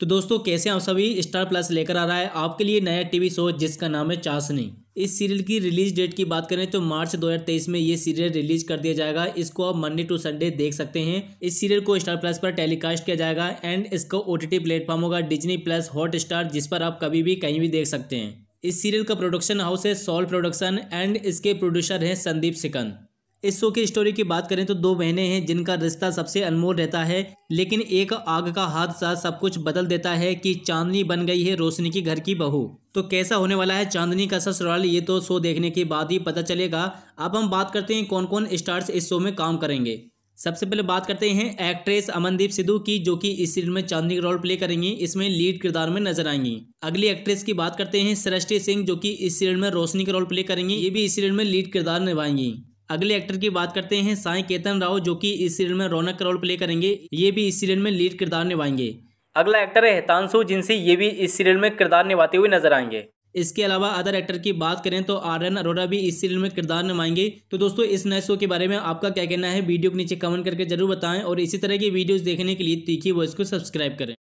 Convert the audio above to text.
तो दोस्तों कैसे आप सभी स्टार प्लस लेकर आ रहा है आपके लिए नया टीवी शो जिसका नाम है चाशनी इस सीरियल की रिलीज डेट की बात करें तो मार्च 2023 में ये सीरियल रिलीज कर दिया जाएगा इसको आप मंडे टू संडे देख सकते हैं इस सीरियल को स्टार प्लस पर टेलीकास्ट किया जाएगा एंड इसको ओ टी टी प्लेटफॉर्म होगा डिजनी प्लस हॉट स्टार जिस पर आप कभी भी कहीं भी देख सकते हैं इस सीरियल का प्रोडक्शन हाउस है सॉल प्रोडक्शन एंड इसके प्रोड्यूसर हैं संदीप सिकंद इस शो की स्टोरी की बात करें तो दो बहनें हैं जिनका रिश्ता सबसे अनमोल रहता है लेकिन एक आग का हादसा सब कुछ बदल देता है कि चांदनी बन गई है रोशनी की घर की बहू तो कैसा होने वाला है चांदनी का ससुराल ये तो शो देखने के बाद ही पता चलेगा अब हम बात करते हैं कौन कौन स्टार्स इस शो में काम करेंगे सबसे पहले बात करते हैं एक्ट्रेस अमनदीप सिद्धू की जो कि इस सीरियल में चांदनी का रोल प्ले करेंगी इसमें लीड किरदार में नजर आएंगी अगली एक्ट्रेस की बात करते हैं सृष्टि सिंह जो कि इस सीरियल में रोशनी का रोल प्ले करेंगी ये भी इस सीरियल में लीड किरदार निभाएंगी अगले एक्टर की बात करते हैं साई केतन राव जो कि इस सीरियल में रौनक का रोल प्ले करेंगे ये भी इस सीरियल में लीड किरदार निभाएंगे अगला एक्टर है हेतांशु जिनसे ये भी इस सीरियल में किरदार निभाते हुए नजर आएंगे इसके अलावा अदर एक्टर की बात करें तो आर्यन अरोरा भी इस सीरियल में किरदार निभाएंगे तो दोस्तों इस नए शो के बारे में आपका क्या कहना है वीडियो के नीचे कमेंट करके जरूर बताएं और इसी तरह की वीडियोस देखने के लिए तीखी वॉइस को सब्सक्राइब करें